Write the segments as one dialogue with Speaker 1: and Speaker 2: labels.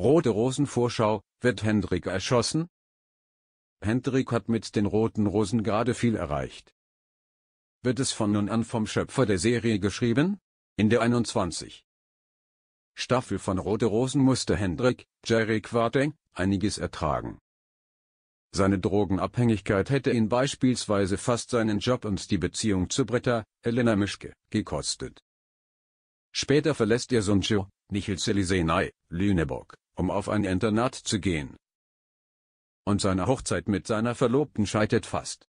Speaker 1: Rote Rosenvorschau, wird Hendrik erschossen? Hendrik hat mit den Roten Rosen gerade viel erreicht. Wird es von nun an vom Schöpfer der Serie geschrieben? In der 21. Staffel von Rote Rosen musste Hendrik, Jerry Quarteng, einiges ertragen. Seine Drogenabhängigkeit hätte ihn beispielsweise fast seinen Job und die Beziehung zu Britta, Elena Mischke, gekostet. Später verlässt er Suncho, Nichel Selisenay, Lüneburg um auf ein Internat zu gehen. Und seine Hochzeit mit seiner Verlobten scheitert fast.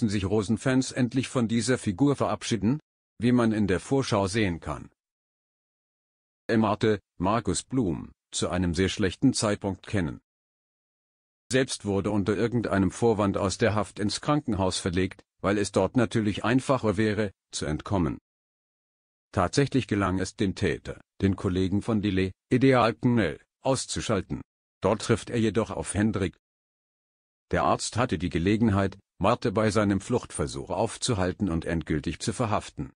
Speaker 1: Müssen sich Rosenfans endlich von dieser Figur verabschieden? Wie man in der Vorschau sehen kann. Er machte Markus Blum, zu einem sehr schlechten Zeitpunkt kennen. Selbst wurde unter irgendeinem Vorwand aus der Haft ins Krankenhaus verlegt, weil es dort natürlich einfacher wäre, zu entkommen. Tatsächlich gelang es dem Täter, den Kollegen von Dile, Idealknell, auszuschalten. Dort trifft er jedoch auf Hendrik. Der Arzt hatte die Gelegenheit, Marte bei seinem Fluchtversuch aufzuhalten und endgültig zu verhaften.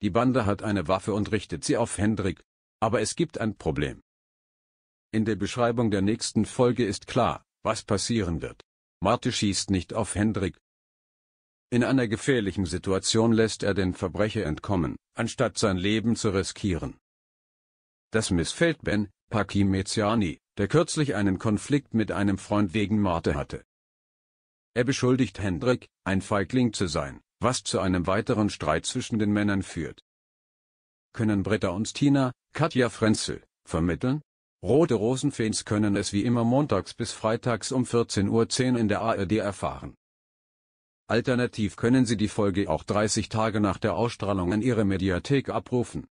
Speaker 1: Die Bande hat eine Waffe und richtet sie auf Hendrik. Aber es gibt ein Problem. In der Beschreibung der nächsten Folge ist klar, was passieren wird. Marte schießt nicht auf Hendrik. In einer gefährlichen Situation lässt er den Verbrecher entkommen, anstatt sein Leben zu riskieren. Das missfällt Ben, Pakimeziani, der kürzlich einen Konflikt mit einem Freund wegen Morde hatte. Er beschuldigt Hendrik, ein Feigling zu sein, was zu einem weiteren Streit zwischen den Männern führt. Können Britta und Tina, Katja Frenzel, vermitteln? Rote Rosenfans können es wie immer montags bis freitags um 14.10 Uhr in der ARD erfahren. Alternativ können Sie die Folge auch 30 Tage nach der Ausstrahlung in Ihre Mediathek abrufen.